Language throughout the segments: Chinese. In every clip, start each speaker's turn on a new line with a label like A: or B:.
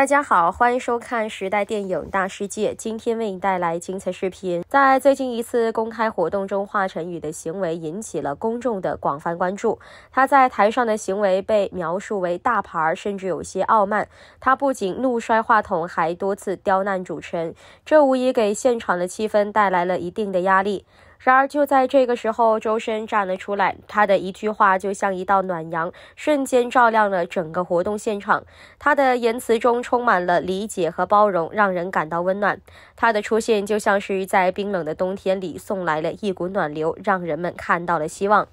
A: 大家好，欢迎收看《时代电影大世界》，今天为你带来精彩视频。在最近一次公开活动中，华晨宇的行为引起了公众的广泛关注。他在台上的行为被描述为大牌，甚至有些傲慢。他不仅怒摔话筒，还多次刁难主持人，这无疑给现场的气氛带来了一定的压力。然而就在这个时候，周深站了出来。他的一句话就像一道暖阳，瞬间照亮了整个活动现场。他的言辞中充满了理解和包容，让人感到温暖。他的出现就像是在冰冷的冬天里送来了一股暖流，让人们看到了希望。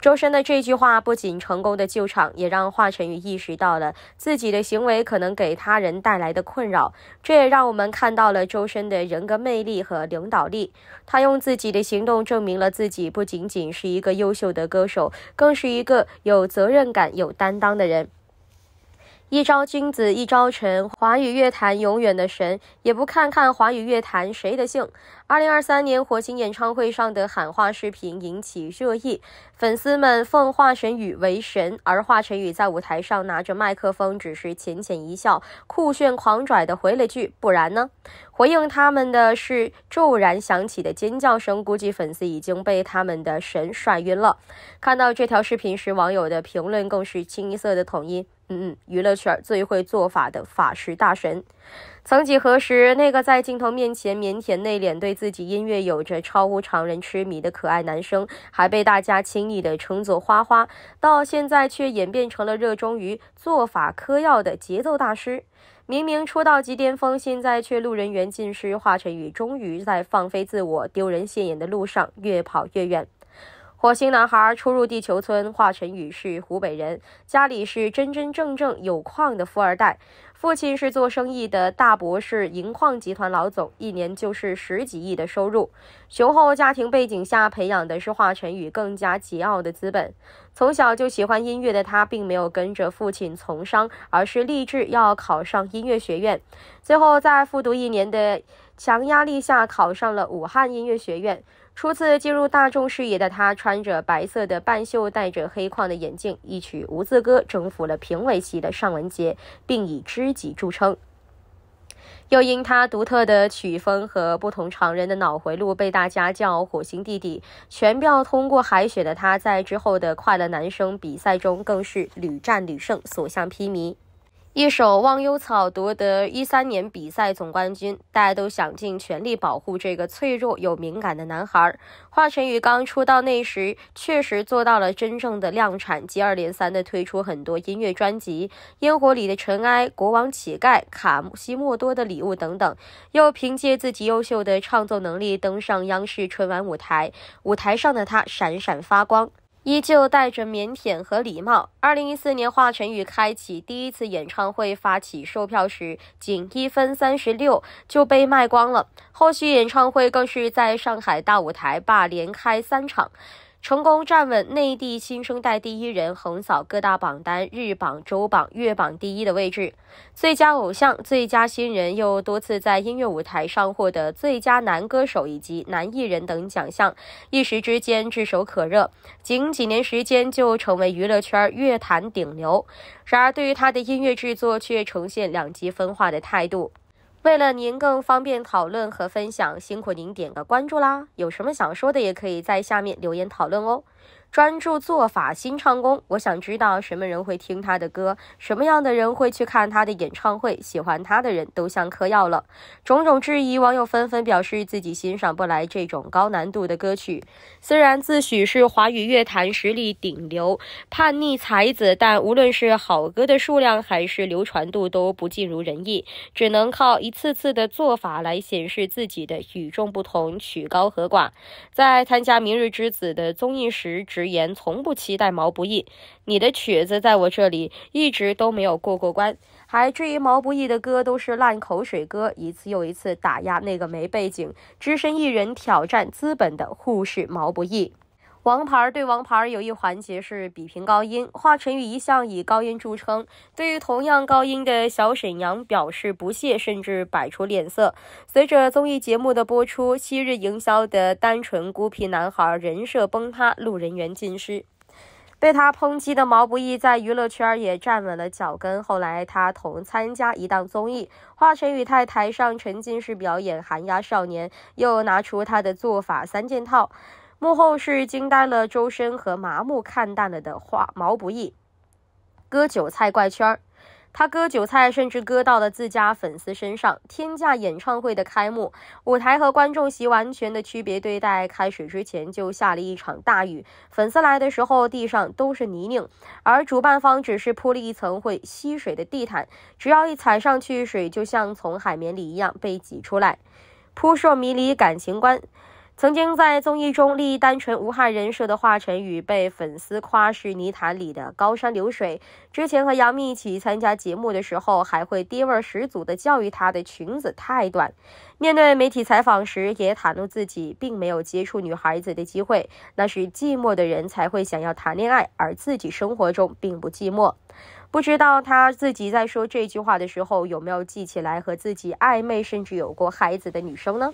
A: 周深的这句话不仅成功的救场，也让华晨宇意识到了自己的行为可能给他人带来的困扰。这也让我们看到了周深的人格魅力和领导力。他用自己的行动证明了自己不仅仅是一个优秀的歌手，更是一个有责任感、有担当的人。一朝君子，一朝臣。华语乐坛永远的神，也不看看华语乐坛谁的姓。二零二三年火星演唱会上的喊话视频引起热议，粉丝们奉华晨宇为神，而华晨宇在舞台上拿着麦克风，只是浅浅一笑，酷炫狂拽的回了句“不然呢？”回应他们的是骤然响起的尖叫声，估计粉丝已经被他们的神甩晕了。看到这条视频时，网友的评论更是清一色的统一。嗯嗯，娱乐圈最会做法的法师大神，曾几何时，那个在镜头面前腼腆内敛，对自己音乐有着超乎常人痴迷的可爱男生，还被大家轻易的称作“花花”，到现在却演变成了热衷于做法嗑药的节奏大师。明明出道即巅峰，现在却路人缘尽失。华晨宇终于在放飞自我、丢人现眼的路上越跑越远。火星男孩初入地球村，华晨宇是湖北人，家里是真真正正有矿的富二代。父亲是做生意的大博士，银矿集团老总，一年就是十几亿的收入。雄厚家庭背景下培养的是华晨宇更加桀骜的资本。从小就喜欢音乐的他，并没有跟着父亲从商，而是立志要考上音乐学院。最后在复读一年的强压力下，考上了武汉音乐学院。初次进入大众视野的他，穿着白色的半袖，戴着黑框的眼镜，一曲无字歌征服了评委席的尚雯婕，并以知。己著称，又因他独特的曲风和不同常人的脑回路，被大家叫“火星弟弟”。全票通过海选的他，在之后的快乐男声比赛中更是屡战屡胜，所向披靡。一首《忘忧草》夺得一三年比赛总冠军，大家都想尽全力保护这个脆弱又敏感的男孩。华晨宇刚出道那时，确实做到了真正的量产，接二连三的推出很多音乐专辑，《烟火里的尘埃》《国王乞丐》《卡西莫多的礼物》等等，又凭借自己优秀的创作能力登上央视春晚舞台，舞台上的他闪闪发光。依旧带着腼腆和礼貌。二零一四年，华晨宇开启第一次演唱会，发起售票时，仅一分三十六就被卖光了。后续演唱会更是在上海大舞台霸连开三场。成功站稳内地新生代第一人，横扫各大榜单日榜、周榜、月榜第一的位置，最佳偶像、最佳新人，又多次在音乐舞台上获得最佳男歌手以及男艺人等奖项，一时之间炙手可热，仅几年时间就成为娱乐圈乐坛顶流。然而，对于他的音乐制作，却呈现两极分化的态度。为了您更方便讨论和分享，辛苦您点个关注啦！有什么想说的，也可以在下面留言讨论哦。专注做法新唱功，我想知道什么人会听他的歌，什么样的人会去看他的演唱会？喜欢他的人都像嗑药了。种种质疑，网友纷纷表示自己欣赏不来这种高难度的歌曲。虽然自诩是华语乐坛实力顶流、叛逆才子，但无论是好歌的数量还是流传度都不尽如人意，只能靠一次次的做法来显示自己的与众不同。曲高和寡，在参加《明日之子》的综艺时。直言从不期待毛不易，你的曲子在我这里一直都没有过过关，还至于毛不易的歌都是烂口水歌，一次又一次打压那个没背景、只身一人挑战资本的护士毛不易。王牌对王牌有一环节是比拼高音，华晨宇一向以高音著称，对于同样高音的小沈阳表示不屑，甚至摆出脸色。随着综艺节目的播出，昔日营销的单纯孤僻男孩人设崩塌，路人缘尽失。被他抨击的毛不易在娱乐圈也站稳了脚跟。后来他同参加一档综艺，华晨宇在台上沉浸式表演寒鸦少年，又拿出他的做法三件套。幕后是惊呆了周深和麻木看淡了的话，毛不易割韭菜怪圈儿，他割韭菜甚至割到了自家粉丝身上。天价演唱会的开幕，舞台和观众席完全的区别对待。开始之前就下了一场大雨，粉丝来的时候地上都是泥泞，而主办方只是铺了一层会吸水的地毯，只要一踩上去，水就像从海绵里一样被挤出来。扑朔迷离感情观。曾经在综艺中立单纯无害人设的华晨宇，被粉丝夸是泥潭里的高山流水。之前和杨幂一起参加节目的时候，还会爹味十足的教育她的裙子太短。面对媒体采访时，也袒露自己并没有接触女孩子的机会，那是寂寞的人才会想要谈恋爱，而自己生活中并不寂寞。不知道他自己在说这句话的时候，有没有记起来和自己暧昧甚至有过孩子的女生呢？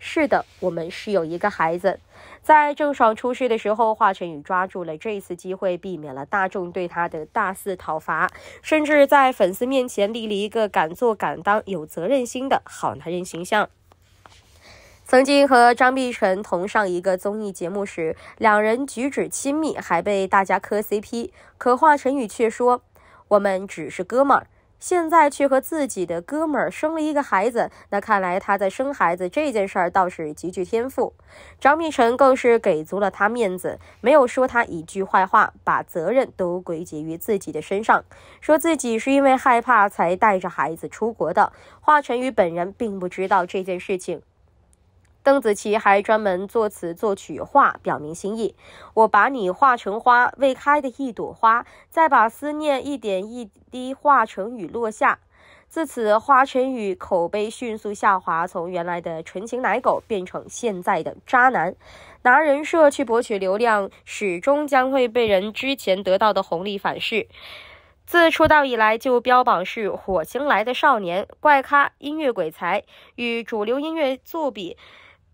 A: 是的，我们是有一个孩子。在郑爽出事的时候，华晨宇抓住了这次机会，避免了大众对他的大肆讨伐，甚至在粉丝面前立了一个敢做敢当、有责任心的好男人形象。曾经和张碧晨同上一个综艺节目时，两人举止亲密，还被大家磕 CP，可华晨宇却说：“我们只是哥们儿。”现在却和自己的哥们儿生了一个孩子，那看来他在生孩子这件事儿倒是极具天赋。张碧晨更是给足了他面子，没有说他一句坏话，把责任都归结于自己的身上，说自己是因为害怕才带着孩子出国的。华晨宇本人并不知道这件事情。邓紫棋还专门作词作曲画，表明心意。我把你画成花，未开的一朵花，再把思念一点一滴化成雨落下。自此，华晨宇口碑迅速下滑，从原来的纯情奶狗变成现在的渣男。拿人设去博取流量，始终将会被人之前得到的红利反噬。自出道以来，就标榜是火星来的少年怪咖音乐鬼才，与主流音乐作比。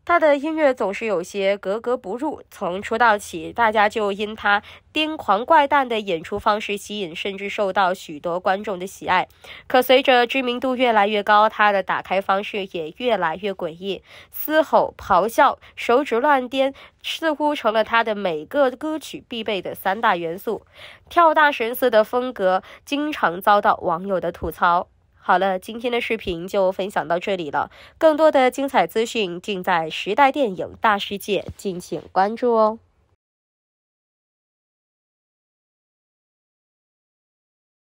A: 他的音乐总是有些格格不入。从出道起，大家就因他癫狂怪诞的演出方式吸引，甚至受到许多观众的喜爱。可随着知名度越来越高，他的打开方式也越来越诡异，嘶吼、咆哮、手指乱颠，似乎成了他的每个歌曲必备的三大元素。跳大神似的风格，经常遭到网友的吐槽。好了，今天的视频就分享到这里了。更多的精彩资讯尽在《时代电影大世界》，敬请关注哦。